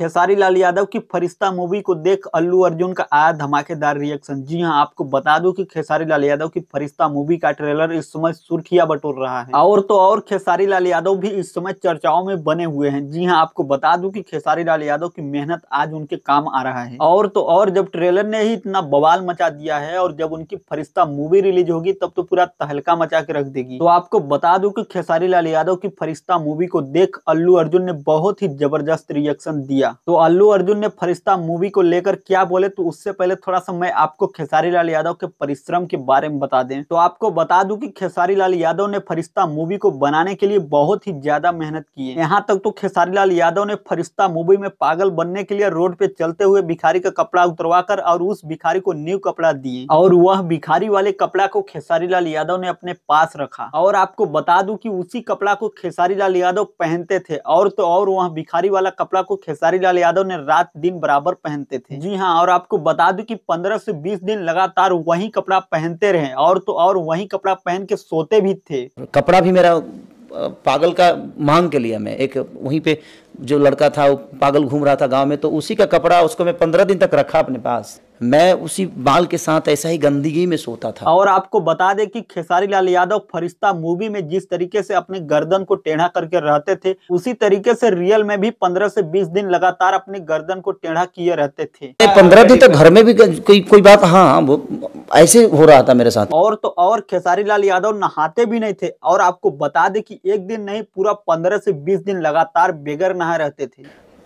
खेसारी लाल यादव की फरिश्ता मूवी को देख अल्लू अर्जुन का आया धमाकेदार रिएक्शन जी हां आपको बता दूं कि खेसारी लाल यादव की फरिश्ता मूवी का ट्रेलर इस समय सुर्खिया बटोर रहा है और तो और खेसारी लाल यादव भी इस समय चर्चाओं में बने हुए हैं जी हां आपको बता दूं कि खेसारी लाल यादव की मेहनत आज उनके काम आ रहा है और तो और जब ट्रेलर ने ही इतना बवाल मचा दिया है और जब उनकी फरिश्ता मूवी रिलीज होगी तब तो पूरा तहलका मचा के रख देगी तो आपको बता दू की खेसारी लाल यादव की फरिश्ता मूवी को देख अल्लू अर्जुन ने बहुत ही जबरदस्त रिएक्शन दिया किया तो अल्लू अर्जुन ने फरिश्ता मूवी को लेकर क्या बोले तो उससे पहले थोड़ा सा मैं आपको खेसारी लाल यादव के परिश्रम के बारे में बता दें तो आपको बता दूं कि खेसारी लाल यादव ने फरिश्ता मूवी को बनाने के लिए बहुत ही ज्यादा मेहनत की है यहाँ तक तो खेसारी लाल यादव ने फरिश्ता मूवी में पागल बनने के लिए रोड पे चलते हुए भिखारी का कपड़ा उतरवा कर और उस भिखारी को न्यू कपड़ा दिए और वह भिखारी वाले कपड़ा को खेसारी लाल यादव ने अपने पास रखा और आपको बता दू की उसी कपड़ा को खेसारी लाल यादव पहनते थे और तो और वहाँ भिखारी वाला कपड़ा को खेसारी लाल यादव ने रात दिन बराबर पहनते थे जी हाँ और आपको बता दू की पंद्रह से बीस दिन लगातार वही कपड़ा पहनते रहे और तो और वही कपड़ा पहन के सोते भी थे कपड़ा भी मेरा पागल का मांग के लिए मैं एक वहीं पे जो लड़का था वो पागल घूम रहा था गांव में तो उसी का कपड़ा उसको मैं पंद्रह दिन तक रखा अपने पास मैं उसी बाल के साथ ऐसा ही गंदगी में सोता था और आपको बता दें कि खेसारी लाल यादव फरिश्ता मूवी में जिस तरीके से अपने गर्दन को टेढ़ा करके रहते थे उसी तरीके से रियल में भी पंद्रह से बीस दिन लगातार अपने गर्दन को टेढ़ा किए रहते थे पंद्रह दिन तक तो घर में भी कोई कोई बात हाँ वो ऐसे हो रहा था मेरे साथ और तो और खेसारी लाल यादव नहाते भी नहीं थे और आपको बता दे की एक दिन नहीं पूरा पंद्रह से बीस दिन लगातार बेगर नहा रहते थे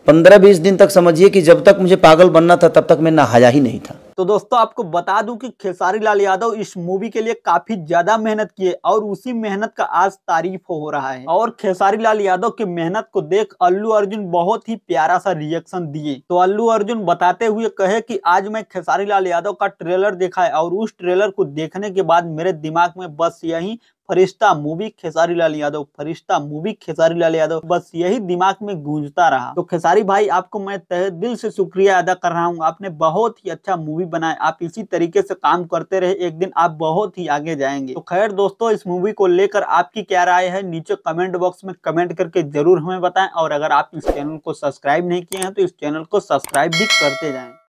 पंद्रह बीस दिन तक समझिए कि जब तक मुझे पागल बनना था तब तक मैं नहाया ही नहीं था तो दोस्तों आपको बता दूं कि खेसारी लाल यादव इस मूवी के लिए काफी ज्यादा मेहनत किए और उसी मेहनत का आज तारीफ हो रहा है और खेसारी लाल यादव की मेहनत को देख अल्लू अर्जुन बहुत ही प्यारा सा रिएक्शन दिए तो अल्लू अर्जुन बताते हुए कहे कि आज मैं खेसारी लाल यादव का ट्रेलर देखा है और उस ट्रेलर को देखने के बाद मेरे दिमाग में बस यही फरिश्ता मूवी खेसारी लाल यादव फरिश्ता मूवी खेसारी लाल यादव बस यही दिमाग में गूंजता रहा तो खेसारी भाई आपको मैं तहे दिल से शुक्रिया अदा कर रहा हूँ आपने बहुत ही अच्छा मूवी बनाया आप इसी तरीके से काम करते रहे एक दिन आप बहुत ही आगे जाएंगे तो खैर दोस्तों इस मूवी को लेकर आपकी क्या राय है नीचे कमेंट बॉक्स में कमेंट करके जरूर हमें बताए और अगर आप इस चैनल को सब्सक्राइब नहीं किए हैं तो इस चैनल को सब्सक्राइब भी करते जाए